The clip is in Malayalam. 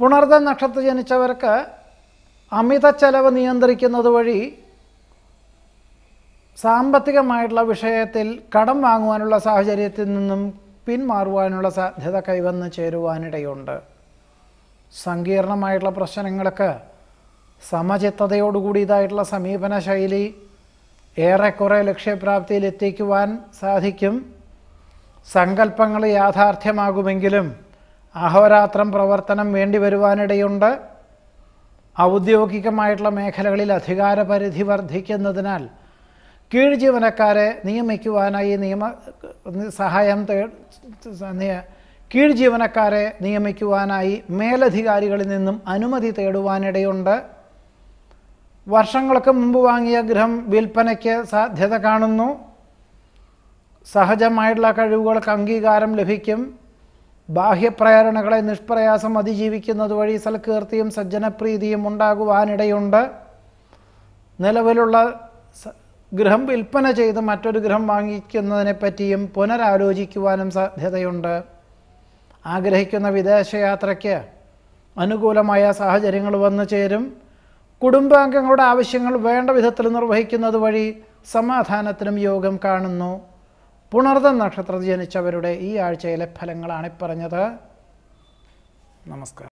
പുണർദ നക്ഷത്ര ജനിച്ചവർക്ക് അമിത ചെലവ് നിയന്ത്രിക്കുന്നത് വഴി സാമ്പത്തികമായിട്ടുള്ള വിഷയത്തിൽ കടം വാങ്ങുവാനുള്ള സാഹചര്യത്തിൽ നിന്നും പിന്മാറുവാനുള്ള സാധ്യത കൈവന്ന് ചേരുവാനിടയുണ്ട് സങ്കീർണമായിട്ടുള്ള പ്രശ്നങ്ങൾക്ക് സമചിത്തതയോടുകൂടി ഇതായിട്ടുള്ള സമീപന ശൈലി ഏറെക്കുറെ ലക്ഷ്യപ്രാപ്തിയിൽ എത്തിക്കുവാൻ സാധിക്കും സങ്കല്പങ്ങൾ യാഥാർത്ഥ്യമാകുമെങ്കിലും അഹോരാത്രം പ്രവർത്തനം വേണ്ടി വരുവാനിടയുണ്ട് ഔദ്യോഗികമായിട്ടുള്ള മേഖലകളിൽ അധികാരപരിധി വർദ്ധിക്കുന്നതിനാൽ കീഴ് ജീവനക്കാരെ നിയമിക്കുവാനായി നിയമ സഹായം തേ കീഴ് ജീവനക്കാരെ നിയമിക്കുവാനായി മേലധികാരികളിൽ നിന്നും അനുമതി തേടുവാനിടയുണ്ട് വർഷങ്ങൾക്ക് മുമ്പ് വാങ്ങിയ ഗൃഹം വിൽപ്പനയ്ക്ക് സാധ്യത കാണുന്നു സഹജമായിട്ടുള്ള കഴിവുകൾക്ക് അംഗീകാരം ലഭിക്കും ബാഹ്യപ്രേരണകളെ നിഷ്പ്രയാസം അതിജീവിക്കുന്നത് വഴി സൽകീർത്തിയും സജ്ജനപ്രീതിയും ഉണ്ടാകുവാനിടയുണ്ട് നിലവിലുള്ള ഗൃഹം വിൽപ്പന ചെയ്ത് മറ്റൊരു ഗൃഹം വാങ്ങിക്കുന്നതിനെ പറ്റിയും പുനരാലോചിക്കുവാനും സാധ്യതയുണ്ട് ആഗ്രഹിക്കുന്ന വിദേശയാത്രയ്ക്ക് അനുകൂലമായ സാഹചര്യങ്ങൾ വന്നു ചേരും കുടുംബാംഗങ്ങളുടെ ആവശ്യങ്ങൾ വേണ്ട വിധത്തിൽ നിർവഹിക്കുന്നത് വഴി സമാധാനത്തിനും യോഗം കാണുന്നു പുണർദം നക്ഷത്രത്തിൽ ജനിച്ചവരുടെ ഈ ആഴ്ചയിലെ ഫലങ്ങളാണ് പറഞ്ഞത് നമസ്കാരം